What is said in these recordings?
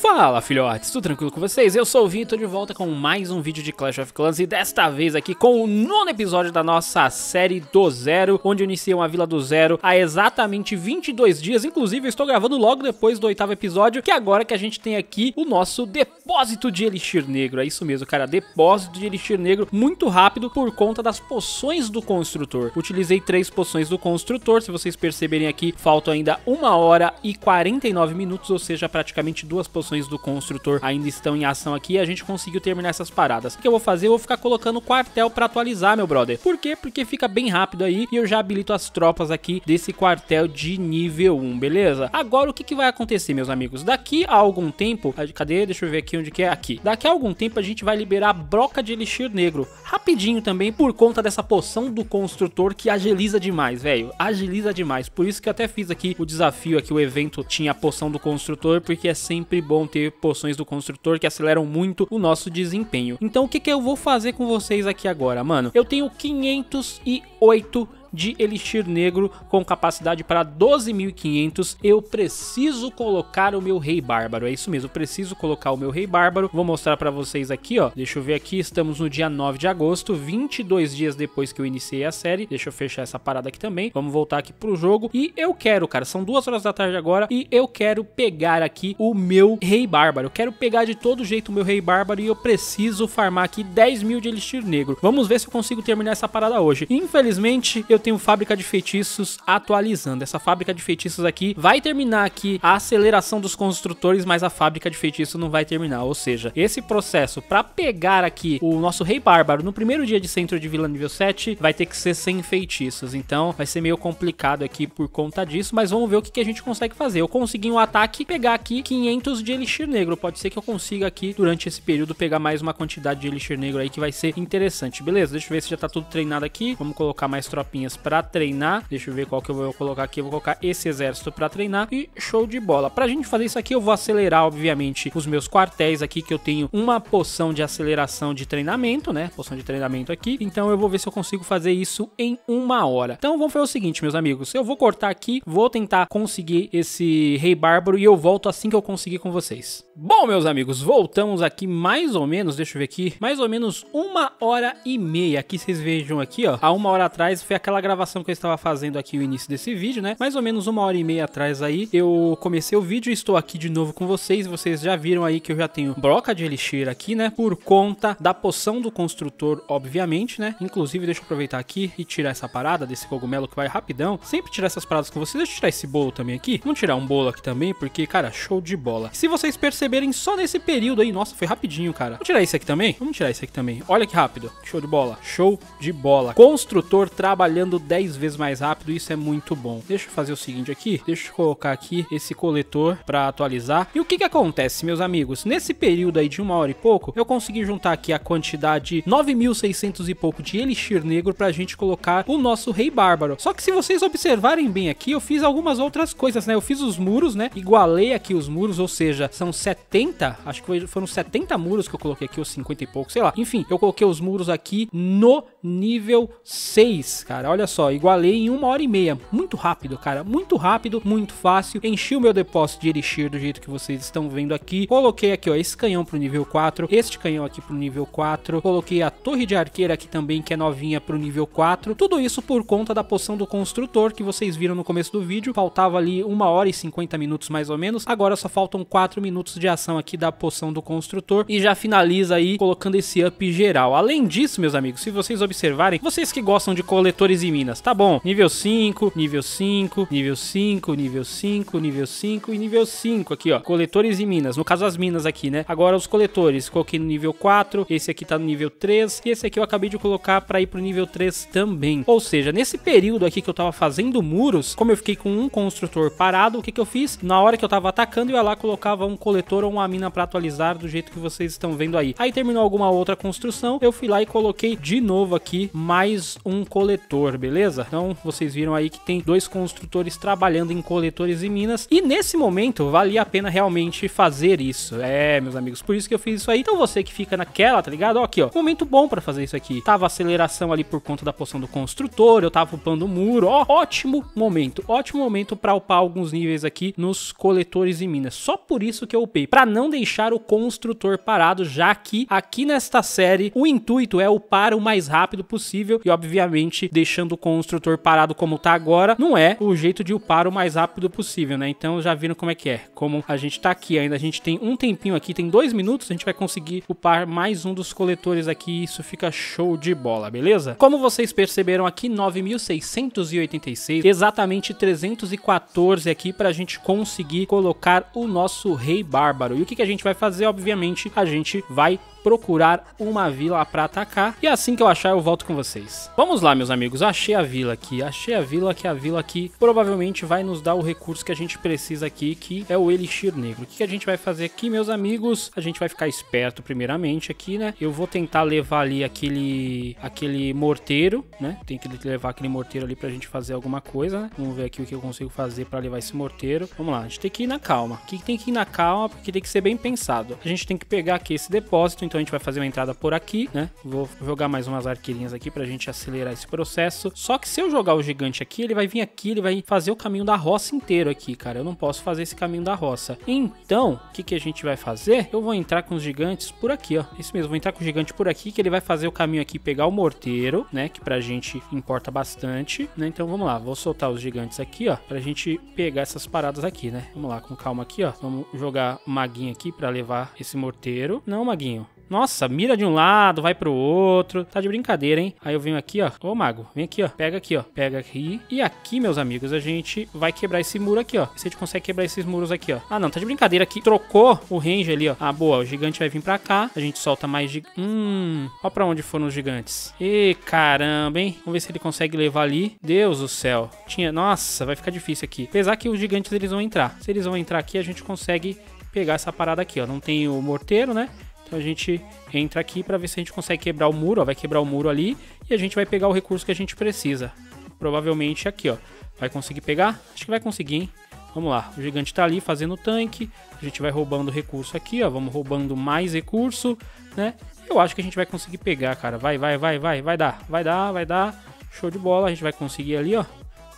Fala filhotes, tudo tranquilo com vocês? Eu sou o Vitor de volta com mais um vídeo de Clash of Clans e desta vez aqui com o nono episódio da nossa série do zero, onde eu iniciei uma vila do zero há exatamente 22 dias, inclusive eu estou gravando logo depois do oitavo episódio, que é agora que a gente tem aqui o nosso depósito de elixir negro, é isso mesmo cara, depósito de elixir negro muito rápido por conta das poções do construtor, utilizei três poções do construtor, se vocês perceberem aqui, faltam ainda 1 hora e 49 minutos, ou seja, praticamente duas poções funções do construtor ainda estão em ação aqui e a gente conseguiu terminar essas paradas. O que eu vou fazer? Eu vou ficar colocando quartel para atualizar, meu brother. Por quê? Porque fica bem rápido aí e eu já habilito as tropas aqui desse quartel de nível 1, beleza? Agora, o que, que vai acontecer, meus amigos? Daqui a algum tempo... Cadê? Deixa eu ver aqui onde que é. Aqui. Daqui a algum tempo a gente vai liberar broca de elixir negro. Rapidinho também, por conta dessa poção do construtor que agiliza demais, velho. Agiliza demais. Por isso que eu até fiz aqui o desafio aqui, o evento tinha a poção do construtor, porque é sempre bom vão ter poções do construtor que aceleram muito o nosso desempenho. Então o que, que eu vou fazer com vocês aqui agora, mano? Eu tenho 508 de elixir negro com capacidade para 12.500. Eu preciso colocar o meu rei bárbaro, é isso mesmo, preciso colocar o meu rei bárbaro. Vou mostrar para vocês aqui, ó. Deixa eu ver aqui, estamos no dia 9 de agosto, 22 dias depois que eu iniciei a série. Deixa eu fechar essa parada aqui também. Vamos voltar aqui pro jogo e eu quero, cara, são duas horas da tarde agora e eu quero pegar aqui o meu rei bárbaro. Eu quero pegar de todo jeito o meu rei bárbaro e eu preciso farmar aqui 10 mil de elixir negro. Vamos ver se eu consigo terminar essa parada hoje. Infelizmente, eu tenho tenho Fábrica de Feitiços atualizando. Essa Fábrica de Feitiços aqui vai terminar aqui a aceleração dos construtores, mas a Fábrica de Feitiços não vai terminar. Ou seja, esse processo para pegar aqui o nosso Rei Bárbaro no primeiro dia de centro de vila nível 7 vai ter que ser sem feitiços. Então vai ser meio complicado aqui por conta disso, mas vamos ver o que, que a gente consegue fazer. Eu consegui um ataque pegar aqui 500 de Elixir Negro. Pode ser que eu consiga aqui durante esse período pegar mais uma quantidade de Elixir Negro aí que vai ser interessante. Beleza, deixa eu ver se já tá tudo treinado aqui. Vamos colocar mais tropinhas tropas para treinar. Deixa eu ver qual que eu vou colocar aqui. Eu vou colocar esse exército para treinar e show de bola. Pra gente fazer isso aqui, eu vou acelerar, obviamente, os meus quartéis aqui, que eu tenho uma poção de aceleração de treinamento, né? Poção de treinamento aqui. Então eu vou ver se eu consigo fazer isso em uma hora. Então vamos fazer o seguinte, meus amigos. Eu vou cortar aqui, vou tentar conseguir esse rei bárbaro e eu volto assim que eu conseguir com vocês. Bom, meus amigos, voltamos aqui mais ou menos, deixa eu ver aqui, mais ou menos uma hora e meia. Aqui vocês vejam aqui, ó, há uma hora atrás foi aquela naquela gravação que eu estava fazendo aqui no início desse vídeo, né? Mais ou menos uma hora e meia atrás aí, eu comecei o vídeo e estou aqui de novo com vocês. Vocês já viram aí que eu já tenho broca de elixir aqui, né? Por conta da poção do construtor, obviamente, né? Inclusive, deixa eu aproveitar aqui e tirar essa parada desse cogumelo que vai rapidão. Sempre tirar essas paradas com vocês. Deixa eu tirar esse bolo também aqui. Vamos tirar um bolo aqui também, porque, cara, show de bola. Se vocês perceberem só nesse período aí, nossa, foi rapidinho, cara. Vamos tirar isso aqui também? Vamos tirar isso aqui também. Olha que rápido. Show de bola. Show de bola. Construtor trabalhando andando 10 vezes mais rápido, isso é muito bom. Deixa eu fazer o seguinte aqui, deixa eu colocar aqui esse coletor para atualizar. E o que que acontece, meus amigos? Nesse período aí de uma hora e pouco, eu consegui juntar aqui a quantidade 9.600 e pouco de elixir negro pra gente colocar o nosso rei bárbaro. Só que se vocês observarem bem aqui, eu fiz algumas outras coisas, né? Eu fiz os muros, né? Igualei aqui os muros, ou seja, são 70, acho que foram 70 muros que eu coloquei aqui, ou 50 e pouco, sei lá. Enfim, eu coloquei os muros aqui no nível 6, cara. Olha Olha só, igualei em uma hora e meia. Muito rápido, cara. Muito rápido, muito fácil. Enchi o meu depósito de Elixir do jeito que vocês estão vendo aqui. Coloquei aqui, ó, esse canhão pro nível 4. Este canhão aqui pro nível 4. Coloquei a torre de arqueira aqui também, que é novinha pro nível 4. Tudo isso por conta da poção do construtor que vocês viram no começo do vídeo. Faltava ali uma hora e 50 minutos mais ou menos. Agora só faltam 4 minutos de ação aqui da poção do construtor. E já finaliza aí colocando esse up geral. Além disso, meus amigos, se vocês observarem, vocês que gostam de coletores e minas. Tá bom. Nível 5, nível 5, nível 5, nível 5, nível 5 e nível 5 aqui, ó. Coletores e minas. No caso, as minas aqui, né? Agora os coletores. Coloquei no nível 4. Esse aqui tá no nível 3. E esse aqui eu acabei de colocar pra ir pro nível 3 também. Ou seja, nesse período aqui que eu tava fazendo muros, como eu fiquei com um construtor parado, o que que eu fiz? Na hora que eu tava atacando, eu ia lá colocava um coletor ou uma mina pra atualizar do jeito que vocês estão vendo aí. Aí terminou alguma outra construção, eu fui lá e coloquei de novo aqui mais um coletor beleza? Então vocês viram aí que tem dois construtores trabalhando em coletores e minas e nesse momento valia a pena realmente fazer isso. É, meus amigos, por isso que eu fiz isso aí. Então você que fica naquela, tá ligado? Ó, aqui, ó, momento bom para fazer isso aqui. Tava aceleração ali por conta da poção do construtor, eu tava upando o muro, ó, ótimo momento, ótimo momento para upar alguns níveis aqui nos coletores e minas. Só por isso que eu upei, para não deixar o construtor parado, já que aqui nesta série o intuito é upar o mais rápido possível e obviamente deixando deixando o construtor parado como está agora, não é o jeito de upar o mais rápido possível, né? Então já viram como é que é. Como a gente está aqui ainda, a gente tem um tempinho aqui, tem dois minutos, a gente vai conseguir upar mais um dos coletores aqui, isso fica show de bola, beleza? Como vocês perceberam aqui, 9.686, exatamente 314 aqui para a gente conseguir colocar o nosso rei bárbaro. E o que, que a gente vai fazer? Obviamente, a gente vai procurar uma vila para atacar. E assim que eu achar, eu volto com vocês. Vamos lá, meus amigos. Achei a vila aqui. Achei a vila, que é a vila que provavelmente vai nos dar o recurso que a gente precisa aqui, que é o Elixir Negro. O que a gente vai fazer aqui, meus amigos? A gente vai ficar esperto primeiramente aqui, né? Eu vou tentar levar ali aquele, aquele morteiro, né? Tem que levar aquele morteiro ali pra gente fazer alguma coisa, né? Vamos ver aqui o que eu consigo fazer para levar esse morteiro. Vamos lá, a gente tem que ir na calma. O que tem que ir na calma? Porque tem que ser bem pensado. A gente tem que pegar aqui esse depósito, então a gente vai fazer uma entrada por aqui, né? Vou jogar mais umas arqueirinhas aqui pra gente acelerar esse processo. Só que se eu jogar o gigante aqui, ele vai vir aqui, ele vai fazer o caminho da roça inteiro aqui, cara. Eu não posso fazer esse caminho da roça. Então, o que, que a gente vai fazer? Eu vou entrar com os gigantes por aqui, ó. Isso mesmo, vou entrar com o gigante por aqui, que ele vai fazer o caminho aqui, pegar o morteiro, né? Que pra gente importa bastante, né? Então vamos lá, vou soltar os gigantes aqui, ó, pra gente pegar essas paradas aqui, né? Vamos lá, com calma aqui, ó. Vamos jogar o maguinho aqui pra levar esse morteiro. Não, maguinho, nossa, mira de um lado, vai pro outro. Tá de brincadeira, hein? Aí eu venho aqui, ó. Ô, mago, vem aqui, ó. Pega aqui, ó. Pega aqui. E aqui, meus amigos, a gente vai quebrar esse muro aqui, ó. Se a gente consegue quebrar esses muros aqui, ó. Ah, não, tá de brincadeira aqui. Trocou o range ali, ó. Ah, boa. O gigante vai vir pra cá. A gente solta mais de... Hum... Ó pra onde foram os gigantes. E caramba, hein? Vamos ver se ele consegue levar ali. Deus do céu. Tinha... Nossa, vai ficar difícil aqui. Apesar que os gigantes, eles vão entrar. Se eles vão entrar aqui, a gente consegue pegar essa parada aqui, ó. Não tem o morteiro, né? Então a gente entra aqui para ver se a gente consegue quebrar o muro, ó, vai quebrar o muro ali e a gente vai pegar o recurso que a gente precisa. Provavelmente aqui, ó. Vai conseguir pegar? Acho que vai conseguir, hein? Vamos lá, o gigante tá ali fazendo o tanque, a gente vai roubando recurso aqui, ó, vamos roubando mais recurso, né? Eu acho que a gente vai conseguir pegar, cara. Vai, vai, vai, vai, vai dar, vai dar, vai dar. Show de bola, a gente vai conseguir ali, ó.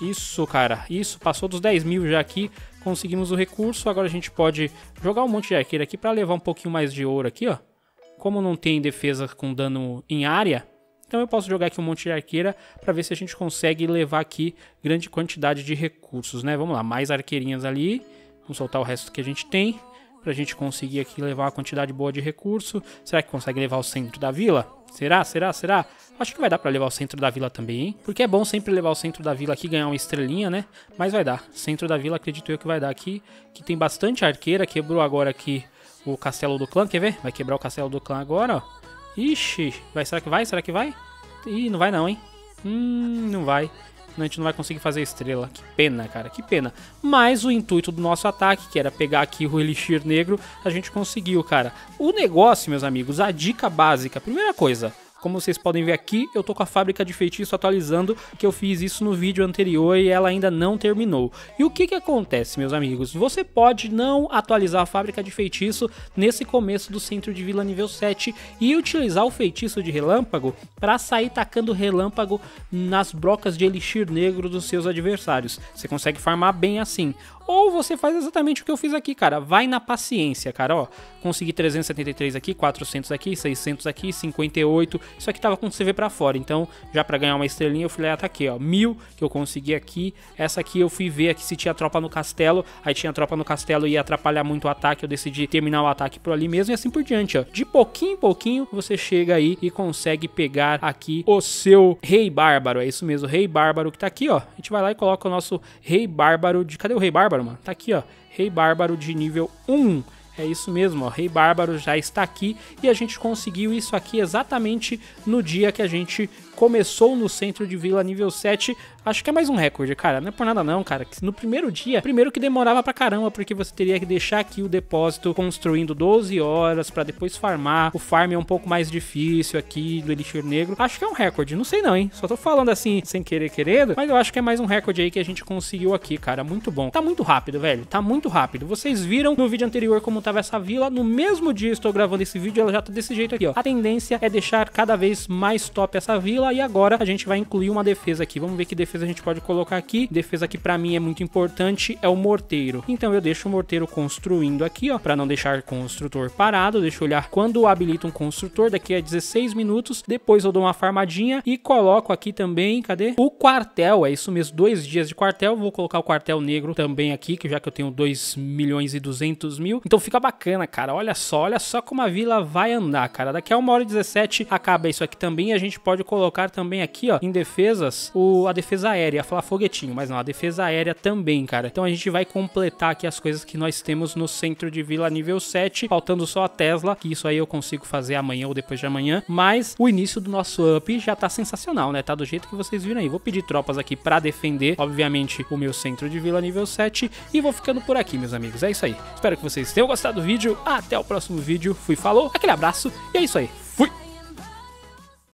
Isso, cara, isso. Passou dos 10 mil já aqui. Conseguimos o recurso. Agora a gente pode jogar um monte de arqueiro aqui para levar um pouquinho mais de ouro aqui, ó. Como não tem defesa com dano em área, então eu posso jogar aqui um monte de arqueira para ver se a gente consegue levar aqui grande quantidade de recursos, né? Vamos lá, mais arqueirinhas ali. Vamos soltar o resto que a gente tem para a gente conseguir aqui levar uma quantidade boa de recurso. Será que consegue levar o centro da vila? Será, será, será? Acho que vai dar para levar o centro da vila também, hein? Porque é bom sempre levar o centro da vila aqui, ganhar uma estrelinha, né? Mas vai dar. Centro da vila, acredito eu que vai dar aqui. Que tem bastante arqueira. Quebrou agora aqui o castelo do clã, quer ver? Vai quebrar o castelo do clã agora, ó. Ixi, vai, será que vai? Será que vai? Ih, não vai não, hein? Hum, não vai. A gente não vai conseguir fazer estrela. Que pena, cara, que pena. Mas o intuito do nosso ataque, que era pegar aqui o Elixir Negro, a gente conseguiu, cara. O negócio, meus amigos, a dica básica. Primeira coisa, como vocês podem ver aqui, eu tô com a fábrica de feitiço atualizando, que eu fiz isso no vídeo anterior e ela ainda não terminou. E o que que acontece, meus amigos? Você pode não atualizar a fábrica de feitiço nesse começo do centro de vila nível 7 e utilizar o feitiço de relâmpago para sair tacando relâmpago nas brocas de elixir negro dos seus adversários. Você consegue farmar bem assim. Ou você faz exatamente o que eu fiz aqui, cara. Vai na paciência, cara. Ó, consegui 373 aqui, 400 aqui, 600 aqui, 58 só que tava com CV para fora. Então, já para ganhar uma estrelinha, eu fui lá e ataquei, ó. Mil que eu consegui aqui. Essa aqui eu fui ver aqui se tinha tropa no castelo. Aí tinha tropa no castelo e ia atrapalhar muito o ataque. Eu decidi terminar o ataque por ali mesmo e assim por diante, ó. De pouquinho em pouquinho, você chega aí e consegue pegar aqui o seu rei bárbaro. É isso mesmo, rei bárbaro que tá aqui, ó. A gente vai lá e coloca o nosso rei bárbaro de... Cadê o rei bárbaro, mano? Tá aqui, ó. Rei bárbaro de nível 1. É isso mesmo, o Rei Bárbaro já está aqui e a gente conseguiu isso aqui exatamente no dia que a gente começou no centro de vila nível 7. Acho que é mais um recorde, cara. Não é por nada não, cara. No primeiro dia, primeiro que demorava pra caramba, porque você teria que deixar aqui o depósito construindo 12 horas para depois farmar. O farm é um pouco mais difícil aqui do Elixir Negro. Acho que é um recorde, não sei não, hein? Só tô falando assim, sem querer querendo, mas eu acho que é mais um recorde aí que a gente conseguiu aqui, cara. Muito bom. Tá muito rápido, velho. Tá muito rápido. Vocês viram no vídeo anterior como tava essa vila. No mesmo dia estou gravando esse vídeo, ela já tá desse jeito aqui, ó. A tendência é deixar cada vez mais top essa vila e agora a gente vai incluir uma defesa aqui. Vamos ver que defesa a gente pode colocar aqui. Defesa que para mim é muito importante é o morteiro. Então eu deixo o morteiro construindo aqui, ó, para não deixar o construtor parado. Deixa eu olhar quando habilita habilito um construtor, daqui a 16 minutos. Depois eu dou uma farmadinha e coloco aqui também, cadê? O quartel, é isso mesmo, dois dias de quartel. Vou colocar o quartel negro também aqui, que já que eu tenho 2 milhões e 200 mil. Então fica bacana, cara. Olha só, olha só como a vila vai andar, cara. Daqui a 1 hora e 17 acaba isso aqui também e a gente pode colocar colocar também aqui, ó, em defesas, o, a defesa aérea. Ia falar foguetinho, mas não, a defesa aérea também, cara. Então a gente vai completar aqui as coisas que nós temos no centro de vila nível 7, faltando só a Tesla, que isso aí eu consigo fazer amanhã ou depois de amanhã. Mas o início do nosso up já tá sensacional, né? Tá do jeito que vocês viram aí. Vou pedir tropas aqui para defender, obviamente, o meu centro de vila nível 7. E vou ficando por aqui, meus amigos. É isso aí. Espero que vocês tenham gostado do vídeo. Até o próximo vídeo. Fui, falou, aquele abraço. E é isso aí. Fui!